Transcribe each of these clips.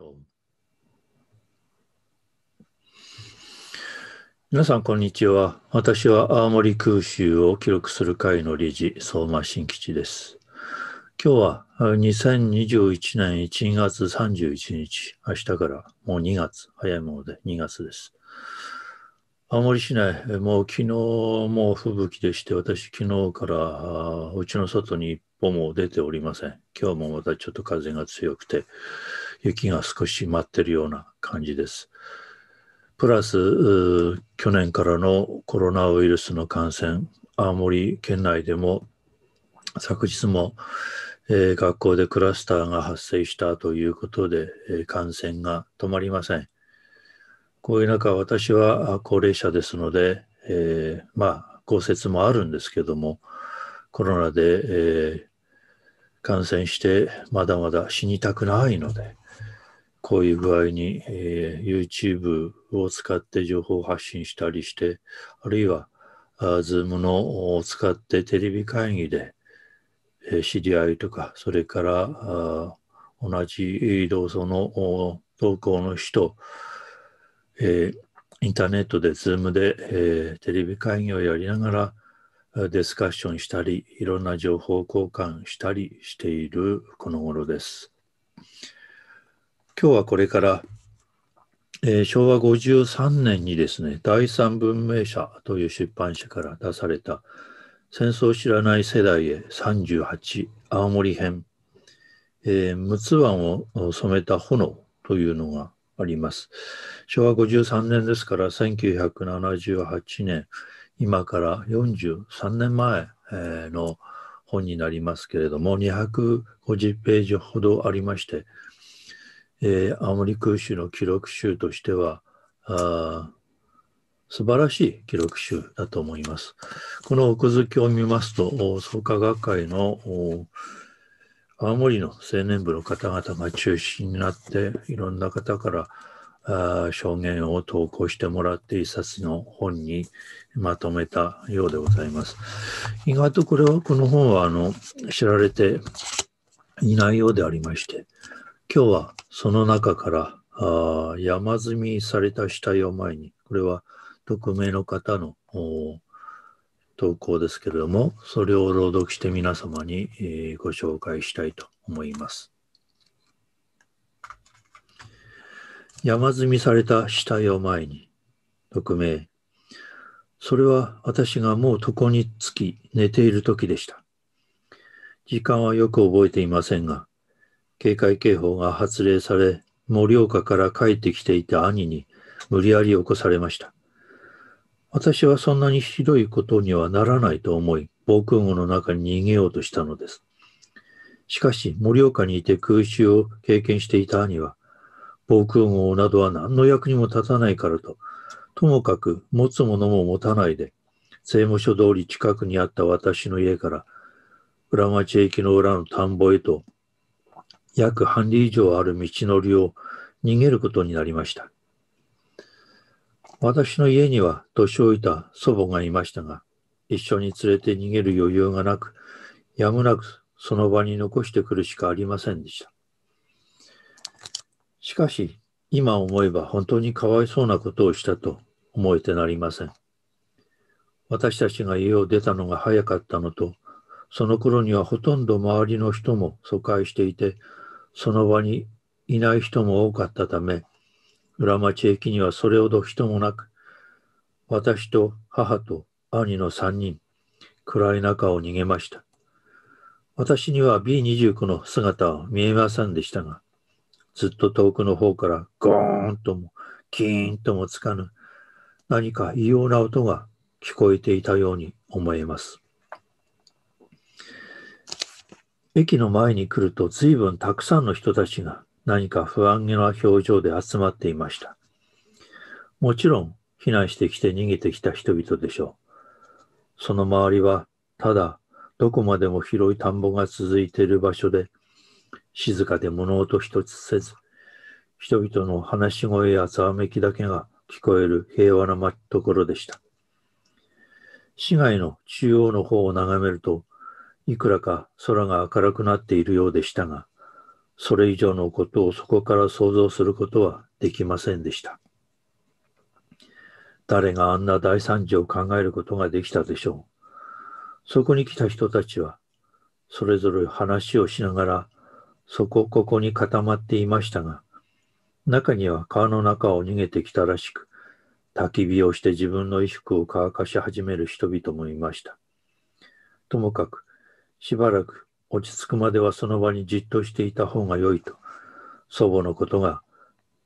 ょう。皆さん、こんにちは。私は青森空襲を記録する会の理事、相馬新吉です。今日は2021年1月31日、明日からもう2月、早いもので2月です。青森市内、もう昨日も吹雪でして、私昨日からうちの外に一歩も出ておりません。今日もまたちょっと風が強くて、雪が少し舞ってるような感じです。プラス、去年からのコロナウイルスの感染、青森県内でも昨日も、えー、学校でクラスターが発生したということで、えー、感染が止まりません。こういう中、私は高齢者ですので、えー、まあ、降雪もあるんですけども、コロナで、え感染してまだまだ死にたくないので、こういう具合に、えー、YouTube を使って情報発信したりして、あるいは、Zoom のを使ってテレビ会議で、えー、知り合いとか、それから同じ同窓の同行の人、えー、インターネットで Zoom で、えー、テレビ会議をやりながらディスカッションしたり、いろんな情報交換したりしているこの頃です。今日はこれから、えー、昭和53年にですね、第三文明社という出版社から出された、戦争を知らない世代へ38青森編、えー、陸を染めた炎というのがあります。昭和53年ですから、1978年、今から43年前の本になりますけれども、250ページほどありまして、えー、青森空襲の記録集としては、あ素晴らしい記録集だと思います。この奥づきを見ますと、創価学会の青森の青年部の方々が中心になって、いろんな方からあ証言を投稿してもらって一冊の本にまとめたようでございます。意外とこれは、この本はあの知られていないようでありまして、今日はその中からあ山積みされた死体を前に、これは匿名の方の投稿ですけれども、それを朗読して皆様に、えー、ご紹介したいと思います。山積みされた死体を前に、匿名。それは私がもう床につき寝ている時でした。時間はよく覚えていませんが、警戒警報が発令され、盛岡から帰ってきていた兄に無理やり起こされました。私はそんなにひどいことにはならないと思い、防空壕の中に逃げようとしたのです。しかし、盛岡にいて空襲を経験していた兄は、防空壕などは何の役にも立たないからと、ともかく持つものも持たないで、税務署通り近くにあった私の家から、裏町駅の裏の田んぼへと約半里以上ある道のりを逃げることになりました。私の家には年老いた祖母がいましたが、一緒に連れて逃げる余裕がなく、やむなくその場に残してくるしかありませんでした。しかし、今思えば本当にかわいそうなことをしたと思えてなりません。私たちが家を出たのが早かったのと、その頃にはほとんど周りの人も疎開していて、その場にいない人も多かったため、裏町駅にはそれほど人もなく、私と母と兄の3人、暗い中を逃げました。私には B29 の姿は見えませんでしたが、ずっと遠くの方からゴーンともキーンともつかぬ何か異様な音が聞こえていたように思えます。駅の前に来ると随分たくさんの人たちが何か不安げな表情で集まっていました。もちろん避難してきて逃げてきた人々でしょう。その周りはただどこまでも広い田んぼが続いている場所で静かで物音一つせず人々の話し声やざわめきだけが聞こえる平和なところでした。市街の中央の方を眺めるといくらか空が明るくなっているようでしたが、それ以上のことをそこから想像することはできませんでした。誰があんな大惨事を考えることができたでしょう。そこに来た人たちは、それぞれ話をしながら、そこここに固まっていましたが、中には川の中を逃げてきたらしく、焚き火をして自分の衣服を乾かし始める人々もいました。ともかく、しばらく落ち着くまではその場にじっとしていた方が良いと、祖母のことが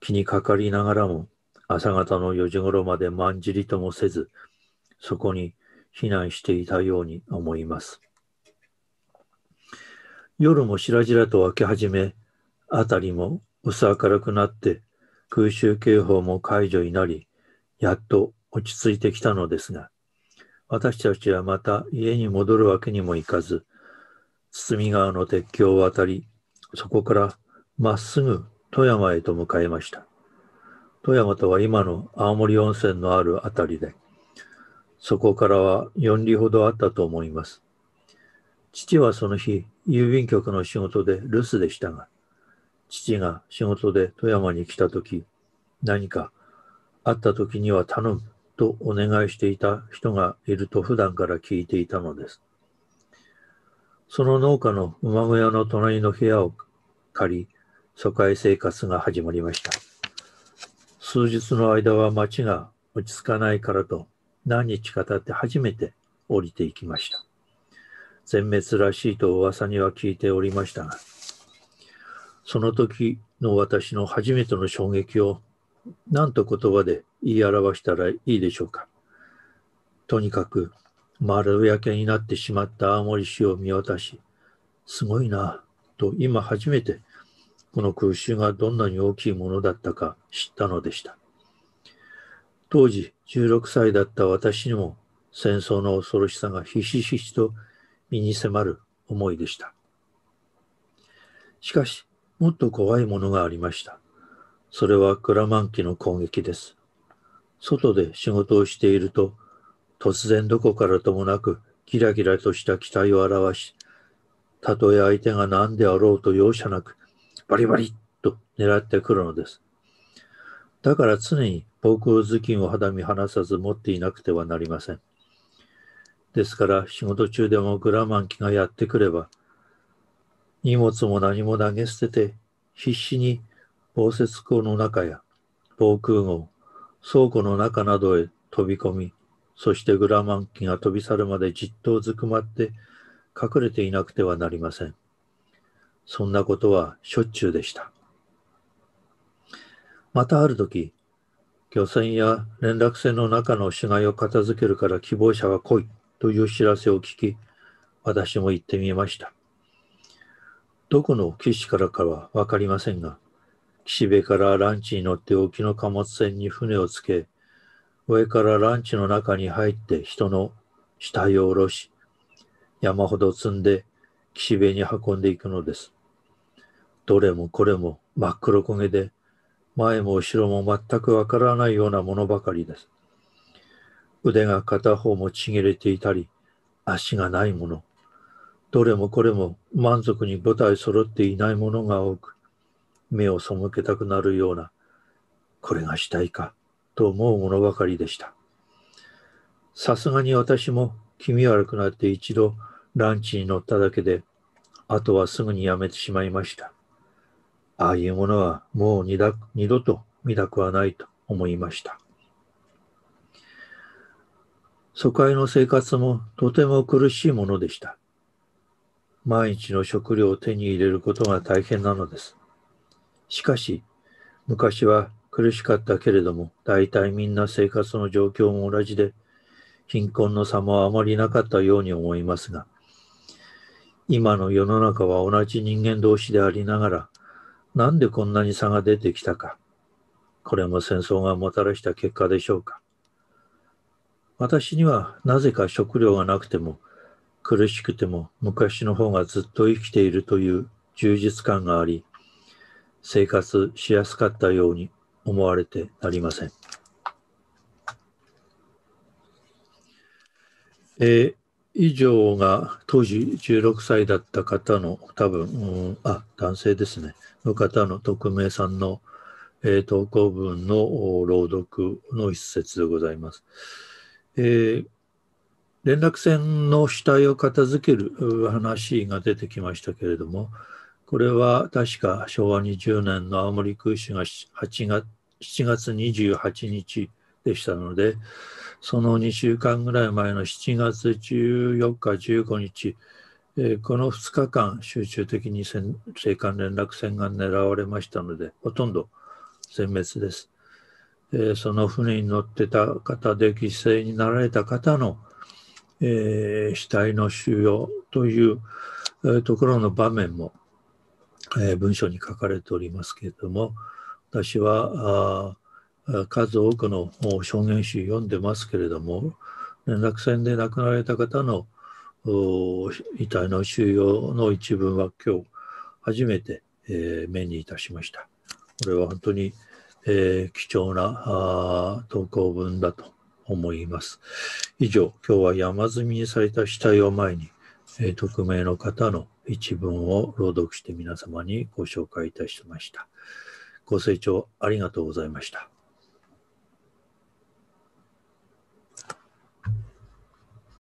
気にかかりながらも、朝方の4時頃までまんじりともせず、そこに避難していたように思います。夜もしらじらと明け始め、辺りも薄明るくなって、空襲警報も解除になり、やっと落ち着いてきたのですが、私たちはまた家に戻るわけにもいかず、堤川の鉄橋を渡り、そこからまっすぐ富山へと向かいました。富山とは今の青森温泉のある辺りで、そこからは4里ほどあったと思います。父はその日、郵便局の仕事で留守でしたが、父が仕事で富山に来た時、何かあった時には頼むとお願いしていた人がいると普段から聞いていたのです。その農家の馬小屋の隣の部屋を借り、疎開生活が始まりました。数日の間は町が落ち着かないからと、何日か経って初めて降りていきました。全滅らしいと噂には聞いておりましたが、その時の私の初めての衝撃を何と言葉で言い表したらいいでしょうか。とにかく丸焼けになってしまった青森市を見渡し、すごいな、と今初めてこの空襲がどんなに大きいものだったか知ったのでした。当時16歳だった私にも戦争の恐ろしさがひしひしと身に迫る思いでした。しかし、もっと怖いものがありました。それはクラマン機の攻撃です。外で仕事をしていると、突然どこからともなく、キラキラとした期待を表し、たとえ相手が何であろうと容赦なく、バリバリと狙ってくるのです。だから常に防空頭巾を肌身離さず持っていなくてはなりません。ですから仕事中でもグラマン機がやってくれば、荷物も何も投げ捨てて、必死に防雪庫の中や防空壕、倉庫の中などへ飛び込み、そしてグラマン機が飛び去るまでじっとうずくまって隠れていなくてはなりません。そんなことはしょっちゅうでした。またある時、漁船や連絡船の中の死骸を片付けるから希望者は来いという知らせを聞き、私も行ってみました。どこの岸からかは分かりませんが、岸辺からランチに乗って沖の貨物船に船をつけ、上からランチの中に入って人の死体を下ろし、山ほど積んで岸辺に運んでいくのです。どれもこれも真っ黒焦げで、前も後ろも全くわからないようなものばかりです。腕が片方もちぎれていたり、足がないもの、どれもこれも満足に舞台揃っていないものが多く、目を背けたくなるような、これが死体か、と思うものばかりでした。さすがに私も気味悪くなって一度ランチに乗っただけで、あとはすぐにやめてしまいました。ああいうものはもう二度と見たくはないと思いました。疎開の生活もとても苦しいものでした。毎日の食料を手に入れることが大変なのです。しかし、昔は苦しかったけれども、大体みんな生活の状況も同じで、貧困の差もあまりなかったように思いますが、今の世の中は同じ人間同士でありながら、なんでこんなに差が出てきたか。これも戦争がもたらした結果でしょうか。私にはなぜか食料がなくても、苦しくても昔の方がずっと生きているという充実感があり、生活しやすかったように思われてなりません。えー、以上が当時16歳だった方の多分、うん、あ男性ですねの方の匿名さんの、えー、投稿文の朗読の一節でございます。えー、連絡船の死体を片付ける話が出てきましたけれどもこれは確か昭和20年の青森空襲が8月7月28日でしたので、その2週間ぐらい前の7月14日、15日、えー、この2日間、集中的に青函連絡船が狙われましたので、ほとんど全滅です。えー、その船に乗ってた方で犠牲になられた方の、えー、死体の収容という、ところの場面も、え文章に書かれておりますけれども、私は数多くの証言集読んでますけれども連絡船で亡くなられた方の遺体の収容の一文は今日初めて、えー、目にいたしました。これは本当に、えー、貴重な投稿文だと思います。以上、今日は山積みにされた死体を前に、えー、匿名の方の一文を朗読して皆様にご紹介いたしました。ご清聴ありがとうございました。